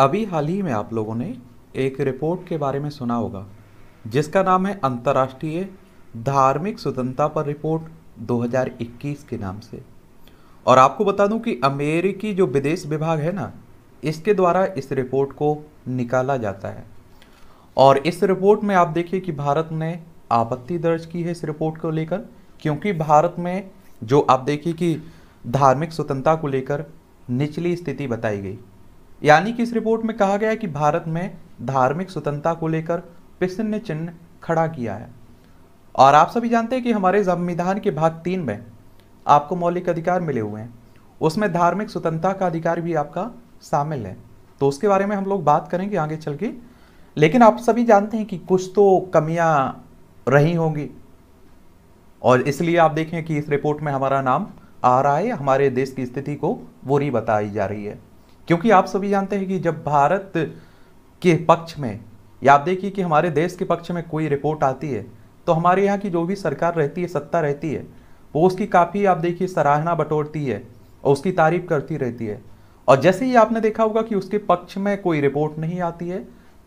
अभी हाल ही में आप लोगों ने एक रिपोर्ट के बारे में सुना होगा जिसका नाम है अंतर्राष्ट्रीय धार्मिक स्वतंत्रता पर रिपोर्ट 2021 के नाम से और आपको बता दूं कि अमेरिकी जो विदेश विभाग है ना इसके द्वारा इस रिपोर्ट को निकाला जाता है और इस रिपोर्ट में आप देखिए कि भारत ने आपत्ति दर्ज की है इस रिपोर्ट को लेकर क्योंकि भारत में जो आप देखिए कि धार्मिक स्वतंत्रता को लेकर निचली स्थिति बताई गई यानी कि इस रिपोर्ट में कहा गया है कि भारत में धार्मिक स्वतंत्रता को लेकर प्रसन्न चिन्ह खड़ा किया है और आप सभी जानते हैं कि हमारे संविधान के भाग तीन में आपको मौलिक अधिकार मिले हुए हैं उसमें धार्मिक स्वतंत्रता का अधिकार भी आपका शामिल है तो उसके बारे में हम लोग बात करेंगे आगे चल के लेकिन आप सभी जानते हैं कि कुछ तो कमियां रही होंगी और इसलिए आप देखें कि इस रिपोर्ट में हमारा नाम आ रहा है हमारे देश की स्थिति को बुरी बताई जा रही है क्योंकि आप सभी जानते हैं कि जब भारत के पक्ष में या आप देखिए कि हमारे देश के पक्ष में कोई रिपोर्ट आती है तो हमारे यहाँ की जो भी सरकार रहती है सत्ता रहती है वो उसकी काफ़ी आप देखिए सराहना बटोरती है और उसकी तारीफ करती रहती है और जैसे ही आपने देखा होगा कि उसके पक्ष में कोई रिपोर्ट नहीं आती है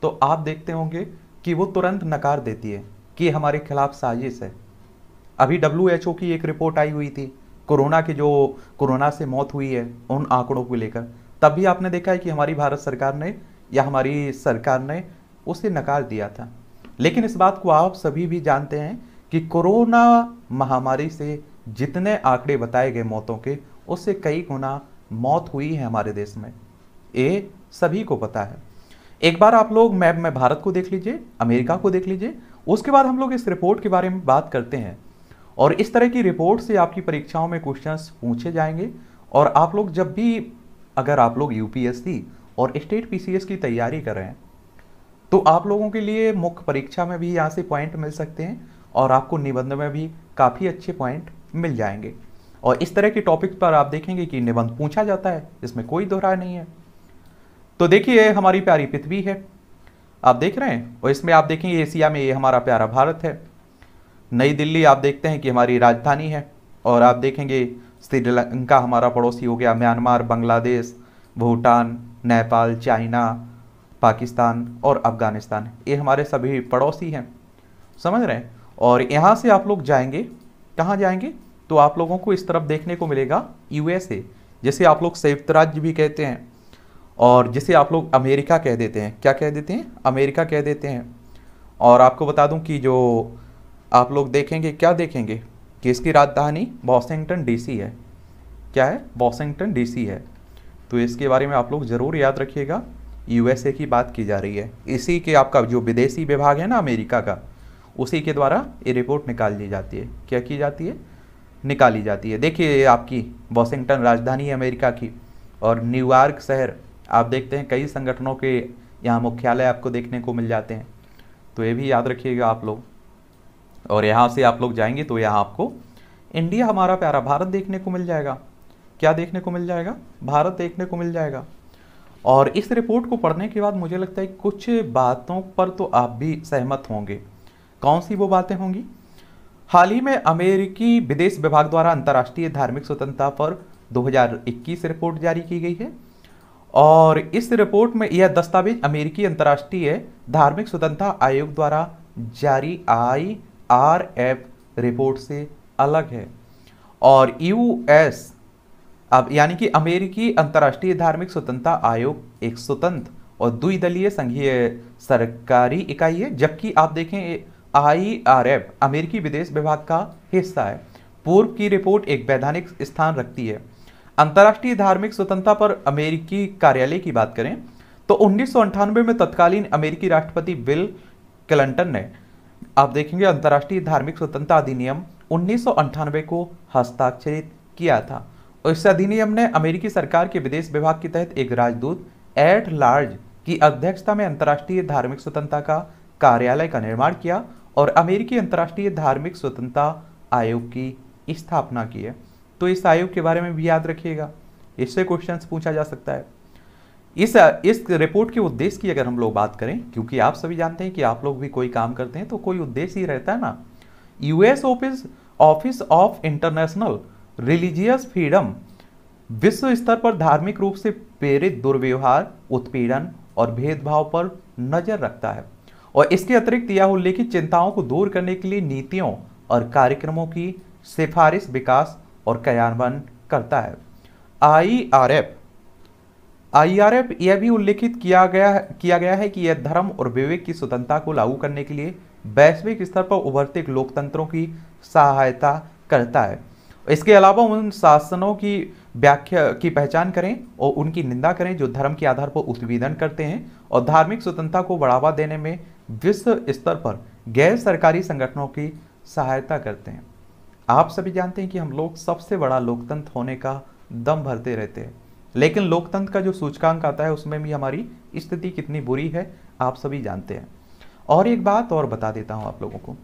तो आप देखते होंगे कि वो तुरंत नकार देती है कि हमारे खिलाफ साजिश है अभी डब्ल्यू की एक रिपोर्ट आई हुई थी कोरोना के जो कोरोना से मौत हुई है उन आंकड़ों को लेकर तब भी आपने देखा है कि हमारी भारत सरकार ने या हमारी सरकार ने उसे नकार दिया था लेकिन इस बात को आप सभी भी जानते हैं कि कोरोना महामारी से जितने आंकड़े बताए गए मौतों के उससे कई गुना मौत हुई है हमारे देश में ये सभी को पता है एक बार आप लोग मैप में भारत को देख लीजिए अमेरिका को देख लीजिए उसके बाद हम लोग इस रिपोर्ट के बारे में बात करते हैं और इस तरह की रिपोर्ट से आपकी परीक्षाओं में क्वेश्चंस पूछे जाएंगे और आप लोग जब भी अगर आप लोग यू और स्टेट पी की तैयारी कर रहे हैं तो आप लोगों के लिए मुख्य परीक्षा में भी यहाँ से पॉइंट मिल सकते हैं और आपको निबंध में भी काफ़ी अच्छे पॉइंट मिल जाएंगे और इस तरह के टॉपिक पर आप देखेंगे कि निबंध पूछा जाता है इसमें कोई दोहरा नहीं है तो देखिए हमारी प्यारी पृथ्वी है आप देख रहे हैं और इसमें आप देखेंगे एशिया में ये हमारा प्यारा भारत है नई दिल्ली आप देखते हैं कि हमारी राजधानी है और आप देखेंगे श्रीलंका हमारा पड़ोसी हो गया म्यांमार बांग्लादेश भूटान नेपाल चाइना पाकिस्तान और अफगानिस्तान ये हमारे सभी पड़ोसी हैं समझ रहे हैं और यहाँ से आप लोग जाएंगे कहाँ जाएंगे तो आप लोगों को इस तरफ देखने को मिलेगा यूएसए जिसे आप लोग संयुक्त राज्य भी कहते हैं और जिसे आप लोग अमेरिका कह देते हैं क्या कह देते हैं अमेरिका कह देते हैं और आपको बता दूं कि जो आप लोग देखेंगे क्या देखेंगे कि इसकी राजधानी वॉशिंगटन डीसी है क्या है वॉशिंगटन डीसी है तो इसके बारे में आप लोग ज़रूर याद रखिएगा यूएसए की बात की जा रही है इसी के आपका जो विदेशी विभाग है ना अमेरिका का उसी के द्वारा ये रिपोर्ट निकाल ली जाती है क्या की जाती है निकाली जाती है देखिए ये आपकी वॉशिंगटन राजधानी है अमेरिका की और न्यूयॉर्क शहर आप देखते हैं कई संगठनों के यहाँ मुख्यालय आपको देखने को मिल जाते हैं तो ये भी याद रखिएगा आप लोग और यहाँ से आप लोग जाएंगे तो यहाँ आपको इंडिया हमारा प्यारा भारत देखने को मिल जाएगा क्या देखने को मिल जाएगा भारत देखने को मिल जाएगा और इस रिपोर्ट को पढ़ने के बाद मुझे लगता है कुछ बातों पर तो आप भी सहमत होंगे कौन सी वो बातें होंगी हाल ही में अमेरिकी विदेश विभाग द्वारा अंतर्राष्ट्रीय धार्मिक स्वतंत्रता पर 2021 रिपोर्ट जारी की गई है और इस रिपोर्ट में यह दस्तावेज अमेरिकी अंतर्राष्ट्रीय धार्मिक स्वतंत्रता आयोग द्वारा जारी आई आर एफ रिपोर्ट से अलग है और यूएस अब यानी कि अमेरिकी अंतर्राष्ट्रीय धार्मिक स्वतंत्रता आयोग एक स्वतंत्र और द्विदलीय संघीय सरकारी इकाई है जबकि आप देखें एफ अमेरिकी विदेश विभाग का हिस्सा है पूर्व की रिपोर्ट एक वैधानिक स्थान रखती है अंतर्राष्ट्रीय धार्मिक स्वतंत्रता पर अमेरिकी कार्यालय की बात करें तो उन्नीस में तत्कालीन अमेरिकी राष्ट्रपति बिल क्लिंटन ने आप देखेंगे अंतर्राष्ट्रीय धार्मिक स्वतंत्रता अधिनियम उन्नीस को हस्ताक्षरित किया था और इस अधिनियम ने अमेरिकी सरकार के विदेश विभाग के तहत एक राजदूत एट लार्ज की अध्यक्षता में अंतर्राष्ट्रीय धार्मिक स्वतंत्रता का कार्यालय का निर्माण किया और अमेरिकी अंतर्राष्ट्रीय धार्मिक स्वतंत्रता आयोग की स्थापना की है तो इस आयोग के बारे में भी याद रखिएगा इससे क्वेश्चन पूछा जा सकता है इस इस रिपोर्ट के उद्देश्य की अगर हम लोग बात करें क्योंकि आप सभी जानते हैं कि आप लोग भी कोई काम करते हैं तो कोई उद्देश्य ही रहता है ना US office office of international religious freedom विश्व स्तर पर धार्मिक रूप से प्रेरित दुर्व्यवहार उत्पीड़न और भेदभाव पर नजर रखता है और इसके अतिरिक्त यह उल्लेखित चिंताओं को दूर करने के लिए नीतियों और कार्यक्रमों की सिफारिश विकास और क्रियान्वयन करता है आई आर एफ आईआरएफ यह भी उल्लेखित किया गया किया गया है कि यह धर्म और विवेक की स्वतंत्रता को लागू करने के लिए वैश्विक स्तर पर उभरते लोकतंत्रों की सहायता करता है इसके अलावा उन शासनों की व्याख्या की पहचान करें और उनकी निंदा करें जो धर्म के आधार पर उत्पीड़न करते हैं और धार्मिक स्वतंत्रता को बढ़ावा देने में विश्व स्तर पर गैर सरकारी संगठनों की सहायता करते हैं आप सभी जानते हैं कि हम लोग सबसे बड़ा लोकतंत्र होने का दम भरते रहते हैं लेकिन लोकतंत्र का जो सूचकांक आता है उसमें भी हमारी स्थिति कितनी बुरी है आप सभी जानते हैं और एक बात और बता देता हूँ आप लोगों को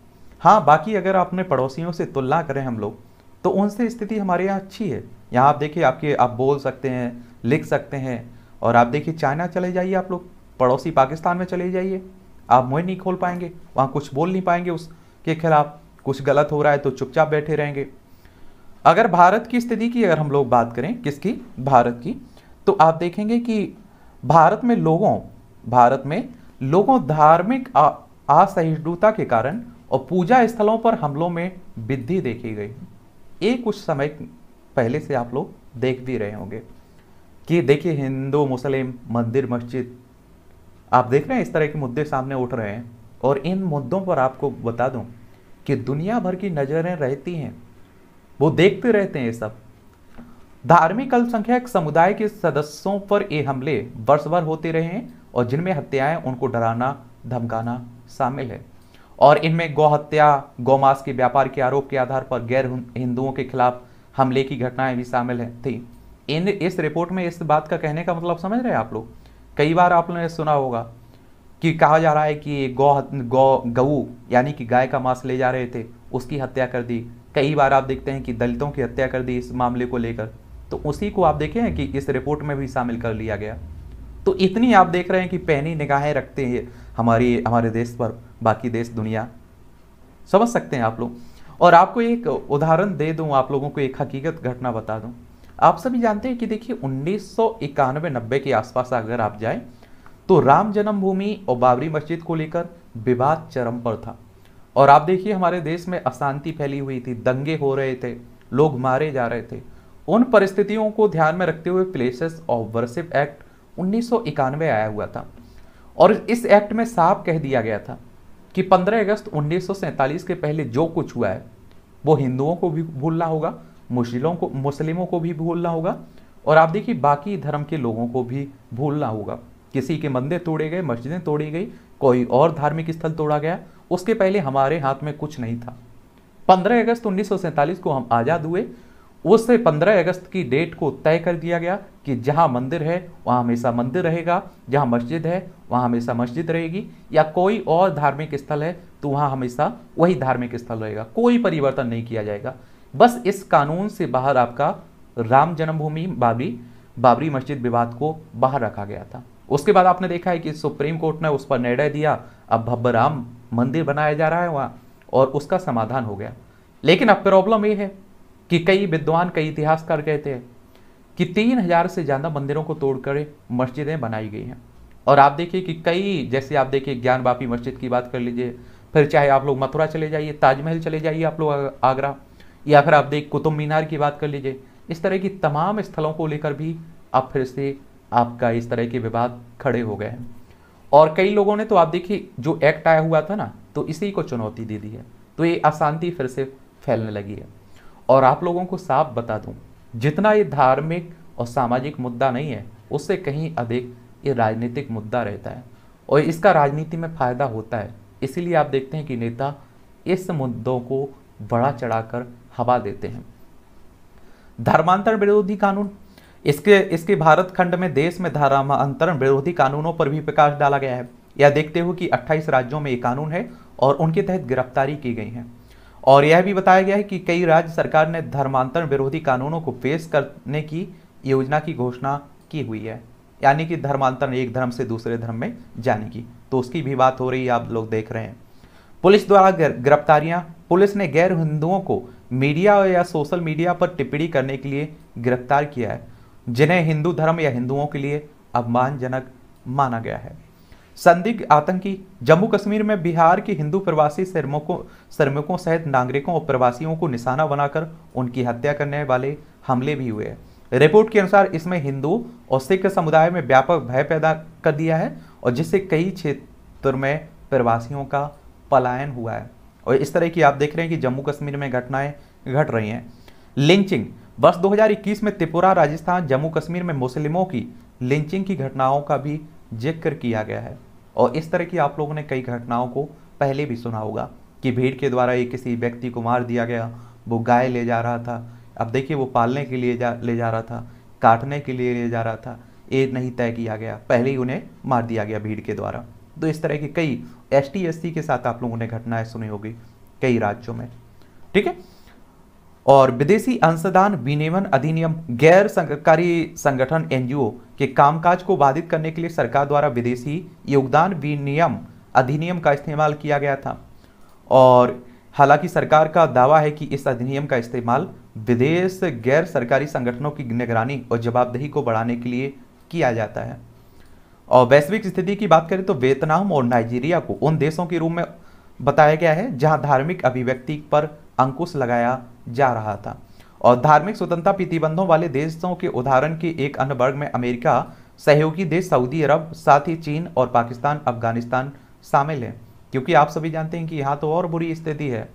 हाँ बाकी अगर अपने पड़ोसियों से तुलना करें हम लोग तो उनसे स्थिति हमारे यहाँ अच्छी है यहाँ आप देखिए आपके आप बोल सकते हैं लिख सकते हैं और आप देखिए चाइना चले जाइए आप लोग पड़ोसी पाकिस्तान में चले जाइए आप मुँह नहीं खोल पाएंगे वहाँ कुछ बोल नहीं पाएंगे उसके खिलाफ कुछ गलत हो रहा है तो चुपचाप बैठे रहेंगे अगर भारत की स्थिति की अगर हम लोग बात करें किसकी भारत की तो आप देखेंगे कि भारत में लोगों भारत में लोगों धार्मिक असहिष्णुता के कारण और पूजा स्थलों पर हमलों में वृद्धि देखी गई एक कुछ समय पहले से आप लोग देख भी रहे होंगे कि देखिए हिंदू मुस्लिम मंदिर मस्जिद आप देख रहे हैं इस तरह के मुद्दे सामने उठ रहे हैं और इन मुद्दों पर आपको बता दूं कि दुनिया भर की नज़रें रहती हैं वो देखते रहते हैं सब धार्मिक अल्पसंख्यक समुदाय के सदस्यों पर ये हमले वर्ष भर होते रहे हैं और जिनमें हत्याएं उनको डराना धमकाना शामिल है और इनमें गौ हत्या गौमास के व्यापार के आरोप के आधार पर गैर हिंदुओं के खिलाफ हमले की घटनाएं भी शामिल है थी इन इस रिपोर्ट में इस बात का कहने का मतलब समझ रहे हैं आप लोग कई बार आप लोगों ने सुना होगा कि कहा जा रहा है कि गौ गौ गऊ यानी कि गाय का मांस ले जा रहे थे उसकी हत्या कर दी कई बार आप देखते हैं कि दलितों की हत्या कर दी इस मामले को लेकर तो उसी को आप देखें कि इस रिपोर्ट में भी शामिल कर लिया गया तो इतनी आप देख रहे हैं कि पहनी निगाहें रखते हैं हमारी हमारे देश पर बाकी देश दुनिया समझ सकते हैं आप लोग और आपको एक उदाहरण दे दूं आप लोगों को एक हकीकत घटना बता दूं आप सभी जानते हैं कि देखिए उन्नीस सौ इक्यानवे नब्बे के आसपास अगर आप जाएं तो राम जन्मभूमि और बाबरी मस्जिद को लेकर विवाद चरम पर था और आप देखिए हमारे देश में अशांति फैली हुई थी दंगे हो रहे थे लोग मारे जा रहे थे उन परिस्थितियों को ध्यान में रखते हुए प्लेसेस ऑफ वर्सिप एक्ट उन्नीस आया हुआ था और इस एक्ट में साफ कह दिया गया था कि 15 अगस्त उन्नीस के पहले जो कुछ हुआ है वो हिंदुओं को भी भूलना होगा मुस्लिमों को मुस्लिमों को भी भूलना होगा और आप देखिए बाकी धर्म के लोगों को भी भूलना होगा किसी के मंदिर तोड़े गए मस्जिदें तोड़ी गई कोई और धार्मिक स्थल तोड़ा गया उसके पहले हमारे हाथ में कुछ नहीं था 15 अगस्त उन्नीस को हम आज़ाद हुए उससे 15 अगस्त की डेट को तय कर दिया गया कि जहां मंदिर है वहां हमेशा मंदिर रहेगा जहां मस्जिद है वहां हमेशा मस्जिद रहेगी या कोई और धार्मिक स्थल है तो वहां हमेशा वही धार्मिक स्थल रहेगा कोई परिवर्तन नहीं किया जाएगा बस इस कानून से बाहर आपका राम जन्मभूमि बाबरी बाबरी मस्जिद विवाद को बाहर रखा गया था उसके बाद आपने देखा है कि सुप्रीम कोर्ट ने उस पर निर्णय दिया अब राम मंदिर बनाया जा रहा है वहाँ और उसका समाधान हो गया लेकिन अब प्रॉब्लम ये है कि कई विद्वान कई इतिहासकार कहते हैं कि तीन हज़ार से ज़्यादा मंदिरों को तोड़कर मस्जिदें बनाई गई हैं और आप देखिए कि कई जैसे आप देखिए ज्ञान बापी मस्जिद की बात कर लीजिए फिर चाहे आप लोग मथुरा चले जाइए ताजमहल चले जाइए आप लोग आगरा या फिर आप देख कुतुब मीनार की बात कर लीजिए इस तरह की तमाम स्थलों को लेकर भी अब फिर से आपका इस तरह के विवाद खड़े हो गए हैं और कई लोगों ने तो आप देखिए जो एक्ट आया हुआ था ना तो इसी को चुनौती दे दी है तो ये अशांति फिर से फैलने लगी है और आप लोगों को साफ बता दूं जितना ये धार्मिक और सामाजिक मुद्दा नहीं है उससे कहीं अधिक ये राजनीतिक मुद्दा रहता है और इसका राजनीति में फ़ायदा होता है इसीलिए आप देखते हैं कि नेता इस मुद्दों को बढ़ा चढ़ाकर हवा देते हैं धर्मांतर विरोधी कानून इसके इसके भारत खंड में देश में धारांतरण विरोधी कानूनों पर भी प्रकाश डाला गया है यह देखते हुए कि 28 राज्यों में ये कानून है और उनके तहत गिरफ्तारी की गई है और यह भी बताया गया है कि कई राज्य सरकार ने धर्मांतरण विरोधी कानूनों को पेश करने की योजना की घोषणा की हुई है यानी कि धर्मांतरण एक धर्म से दूसरे धर्म में जाने की तो उसकी भी बात हो रही है आप लोग देख रहे हैं पुलिस द्वारा गिरफ्तारियां पुलिस ने गैर हिंदुओं को मीडिया या सोशल मीडिया पर टिप्पणी करने के लिए गिरफ्तार किया है जिन्हें हिंदू धर्म या हिंदुओं के लिए अपमानजनक माना गया है संदिग्ध आतंकी जम्मू कश्मीर में बिहार के हिंदू प्रवासी श्रमिकों श्रमिकों सहित नागरिकों और प्रवासियों को निशाना बनाकर उनकी हत्या करने वाले हमले भी हुए हैं रिपोर्ट के अनुसार इसमें हिंदू और सिख समुदाय में व्यापक भय पैदा कर दिया है और जिससे कई क्षेत्र में प्रवासियों का पलायन हुआ है और इस तरह की आप देख रहे हैं कि जम्मू कश्मीर में घटनाएं घट रही हैं लिंचिंग वर्ष 2021 में त्रिपुरा राजस्थान जम्मू कश्मीर में मुस्लिमों की लिंचिंग की घटनाओं का भी जिक्र किया गया है और इस तरह की आप लोगों ने कई घटनाओं को पहले भी सुना होगा कि भीड़ के द्वारा ये किसी व्यक्ति को मार दिया गया वो गाय ले जा रहा था अब देखिए वो पालने के लिए जा ले जा रहा था काटने के लिए ले जा रहा था ये नहीं तय किया गया पहले ही उन्हें मार दिया गया भीड़ के द्वारा तो इस तरह की कई एस टी के साथ आप लोगों ने घटनाएँ सुनी होगी कई राज्यों में ठीक है और विदेशी अंशदान विनियमन अधिनियम गैर सरकारी संगठन एनजीओ के कामकाज को बाधित करने के लिए सरकार द्वारा विदेशी योगदान विनियम अधिनियम का इस्तेमाल किया गया था और हालांकि सरकार का दावा है कि इस अधिनियम का इस्तेमाल विदेश गैर सरकारी संगठनों की निगरानी और जवाबदेही को बढ़ाने के लिए किया जाता है और वैश्विक स्थिति की बात करें तो वियतनाम और नाइजीरिया को उन देशों के रूप में बताया गया है जहां धार्मिक अभिव्यक्ति पर अंकुश लगाया जा रहा था और धार्मिक स्वतंत्रता प्रतिबंधों वाले देशों के उदाहरण के एक अन्य वर्ग में अमेरिका सहयोगी देश सऊदी अरब साथ ही चीन और पाकिस्तान अफगानिस्तान शामिल हैं क्योंकि आप सभी जानते हैं कि यहाँ तो और बुरी स्थिति है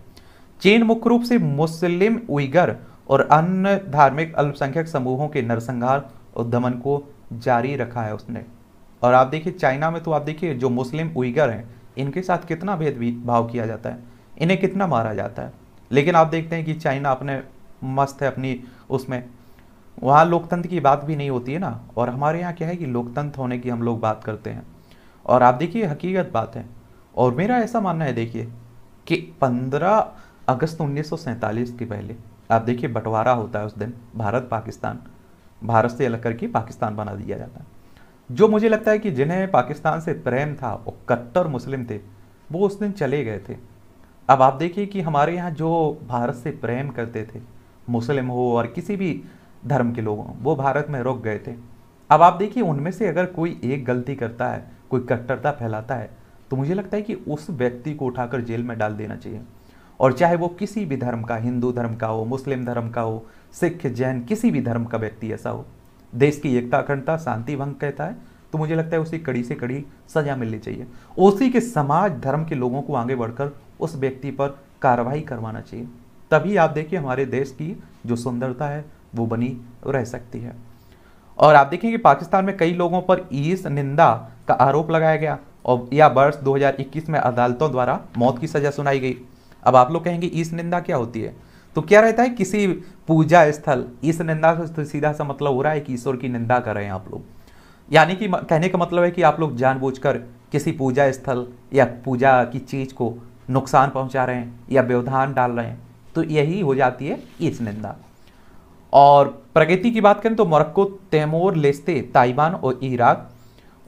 चीन मुख्य रूप से मुस्लिम उइगर और अन्य धार्मिक अल्पसंख्यक समूहों के नरसंहार और दमन को जारी रखा है उसने और आप देखिए चाइना में तो आप देखिए जो मुस्लिम उइगर हैं इनके साथ कितना भेदभाव किया जाता है इन्हें कितना मारा जाता है लेकिन आप देखते हैं कि चाइना अपने मस्त है अपनी उसमें वहाँ लोकतंत्र की बात भी नहीं होती है ना और हमारे यहाँ क्या है कि लोकतंत्र होने की हम लोग बात करते हैं और आप देखिए हकीकत बात है और मेरा ऐसा मानना है देखिए कि 15 अगस्त उन्नीस के पहले आप देखिए बंटवारा होता है उस दिन भारत पाकिस्तान भारत से अलग करके पाकिस्तान बना दिया जाता है जो मुझे लगता है कि जिन्हें पाकिस्तान से प्रेम था और कट्टर मुस्लिम थे वो उस दिन चले गए थे अब आप देखिए कि हमारे यहाँ जो भारत से प्रेम करते थे मुस्लिम हो और किसी भी धर्म के लोग हों वो भारत में रुक गए थे अब आप देखिए उनमें से अगर कोई एक गलती करता है कोई कट्टरता फैलाता है तो मुझे लगता है कि उस व्यक्ति को उठाकर जेल में डाल देना चाहिए और चाहे वो किसी भी धर्म का हिंदू धर्म का हो मुस्लिम धर्म का हो सिख जैन किसी भी धर्म का व्यक्ति ऐसा हो देश की एकता अखंडता शांति भंग कहता है तो मुझे लगता है उसे कड़ी से कड़ी सजा मिलनी चाहिए उसी के समाज धर्म के लोगों को आगे बढ़कर उस व्यक्ति पर कार्रवाई करवाना चाहिए तभी आप देखिए हमारे देश की जो सुंदरता है वो बनी रह सकती है और आप देखिए कि पाकिस्तान में कई लोगों पर ईस निंदा का आरोप लगाया गया और या वर्ष 2021 में अदालतों द्वारा मौत की सजा सुनाई गई अब आप लोग कहेंगे ईस निंदा क्या होती है तो क्या रहता है किसी पूजा स्थल ईस निंदा से तो सीधा सा मतलब हो रहा है कि ईश्वर की निंदा कर रहे हैं आप लोग यानी कि कहने का मतलब है कि आप लोग जानबूझकर किसी पूजा स्थल या पूजा की चीज़ को नुकसान पहुंचा रहे हैं या व्यवधान डाल रहे हैं तो यही हो जाती है इस निंदा और प्रगति की बात करें तो मोरक्को तैमोर लेस्ते ताइवान और इराक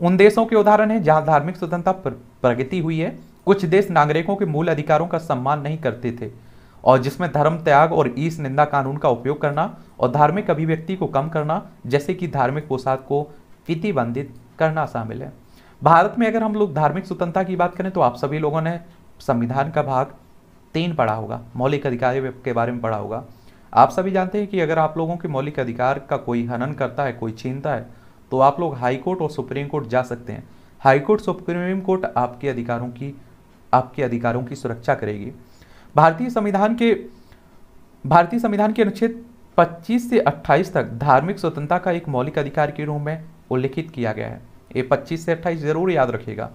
उन देशों के उदाहरण हैं जहां धार्मिक स्वतंत्रता पर प्रगति हुई है कुछ देश नागरिकों के मूल अधिकारों का सम्मान नहीं करते थे और जिसमें धर्म त्याग और ईस निंदा कानून का उपयोग करना और धार्मिक अभिव्यक्ति को कम करना जैसे कि धार्मिक पोशाक को प्रतिबंधित करना शामिल है भारत में अगर हम लोग धार्मिक स्वतंत्रता की बात करें तो आप सभी लोगों ने संविधान का भाग तीन पढ़ा होगा मौलिक अधिकार के बारे में पढ़ा होगा आप सभी जानते हैं कि अगर आप लोगों के मौलिक अधिकार का कोई हनन करता है कोई छीनता है तो आप लोग हाई कोर्ट और सुप्रीम कोर्ट जा सकते हैं हाई कोर्ट सुप्रीम कोर्ट आपके अधिकारों की आपके अधिकारों की सुरक्षा करेगी भारतीय संविधान के भारतीय संविधान के अनुच्छेद 25 से 28 तक धार्मिक स्वतंत्रता का एक मौलिक अधिकार के रूप में उल्लिखित किया गया है ये 25 से 28 जरूर याद रखिएगा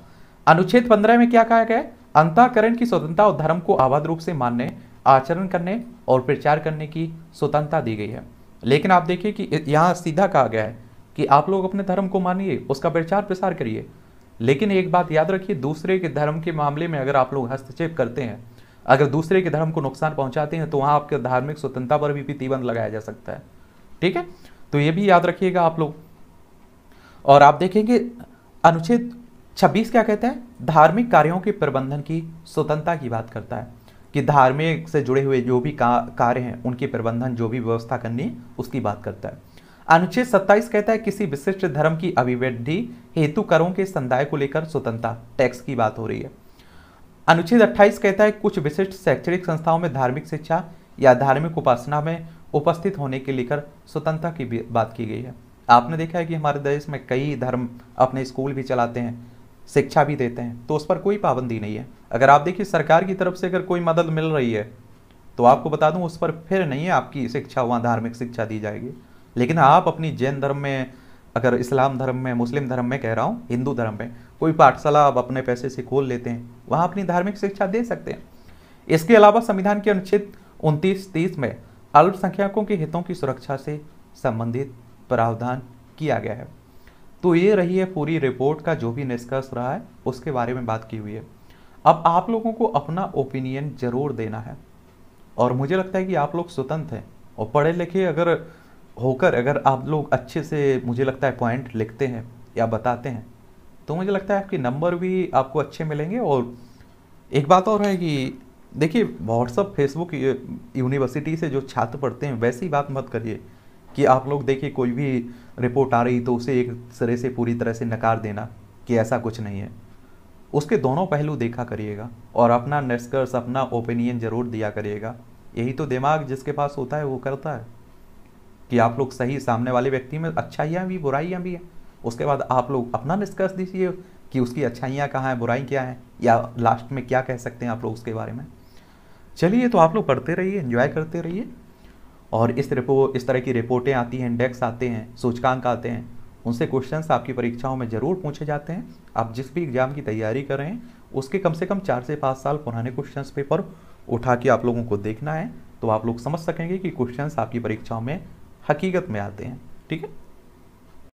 अनुच्छेद 15 में क्या कहा गया है अंताकरण की स्वतंत्रता और धर्म को अवध रूप से मानने आचरण करने और प्रचार करने की स्वतंत्रता दी गई है लेकिन आप देखिए कि यहाँ सीधा कहा गया है कि आप लोग अपने धर्म को मानिए उसका प्रचार प्रसार करिए लेकिन एक बात याद रखिए दूसरे के धर्म के मामले में अगर आप लोग हस्तक्षेप करते हैं अगर दूसरे के धर्म को नुकसान पहुंचाते हैं तो वहाँ आपके धार्मिक स्वतंत्रता पर भी प्रतिबंध लगाया जा सकता है ठीक है तो ये भी याद रखिएगा आप लोग और आप देखेंगे अनुच्छेद छब्बीस क्या कहते हैं धार्मिक कार्यों के प्रबंधन की स्वतंत्रता की बात करता है कि धार्मिक से जुड़े हुए जो भी कार्य हैं उनके प्रबंधन जो भी व्यवस्था करनी उसकी बात करता है अनुच्छेद 27 कहता है किसी विशिष्ट धर्म की अभिवृद्धि हेतु करों के संदाय को लेकर स्वतंत्रता टैक्स की बात हो रही है अनुच्छेद 28 कहता है कुछ विशिष्ट शैक्षणिक संस्थाओं में धार्मिक शिक्षा या धार्मिक उपासना में उपस्थित होने के लेकर स्वतंत्रता की बात की गई है आपने देखा है कि हमारे देश में कई धर्म अपने स्कूल भी चलाते हैं शिक्षा भी देते हैं तो उस पर कोई पाबंदी नहीं है अगर आप देखिए सरकार की तरफ से अगर कोई मदद मिल रही है तो आपको बता दूं उस पर फिर नहीं है आपकी शिक्षा वहाँ धार्मिक शिक्षा दी जाएगी लेकिन आप अपनी जैन धर्म में अगर इस्लाम धर्म में मुस्लिम धर्म में कह रहा हूँ हिंदू धर्म में कोई पाठशाला आप अपने पैसे से खोल लेते हैं वहाँ अपनी धार्मिक शिक्षा दे सकते हैं इसके अलावा संविधान के अनुच्छेद उनतीस तीस में अल्पसंख्यकों के हितों की सुरक्षा से संबंधित प्रावधान किया गया है तो ये रही है पूरी रिपोर्ट का जो भी निष्कर्ष रहा है उसके बारे में बात की हुई है अब आप लोगों को अपना ओपिनियन जरूर देना है और मुझे लगता है कि आप लोग स्वतंत्र हैं और पढ़े लिखे अगर होकर अगर आप लोग अच्छे से मुझे लगता है पॉइंट लिखते हैं या बताते हैं तो मुझे लगता है आपके नंबर भी आपको अच्छे मिलेंगे और एक बात और है कि देखिए व्हाट्सअप फेसबुक यूनिवर्सिटी से जो छात्र पढ़ते हैं वैसी बात मत करिए कि आप लोग देखिए कोई भी रिपोर्ट आ रही तो उसे एक तरह से पूरी तरह से नकार देना कि ऐसा कुछ नहीं है उसके दोनों पहलू देखा करिएगा और अपना निष्कर्ष अपना ओपिनियन ज़रूर दिया करिएगा यही तो दिमाग जिसके पास होता है वो करता है कि आप लोग सही सामने वाले व्यक्ति में अच्छाइयाँ भी बुराइयाँ भी हैं उसके बाद आप लोग अपना निष्कर्ष दीजिए कि उसकी अच्छाइयाँ कहाँ हैं बुराई क्या है या लास्ट में क्या कह सकते हैं आप लोग उसके बारे में चलिए तो आप लोग पढ़ते रहिए इन्जॉय करते रहिए और इस रिपो इस तरह की रिपोर्टें आती हैं इंडेक्स आते हैं सूचकांक आते हैं उनसे क्वेश्चंस आपकी परीक्षाओं में ज़रूर पूछे जाते हैं आप जिस भी एग्ज़ाम की तैयारी कर रहे हैं उसके कम से कम चार से पाँच साल पुराने क्वेश्चंस पेपर उठा के आप लोगों को देखना है तो आप लोग समझ सकेंगे कि क्वेश्चंस आपकी परीक्षाओं में हकीकत में आते हैं ठीक है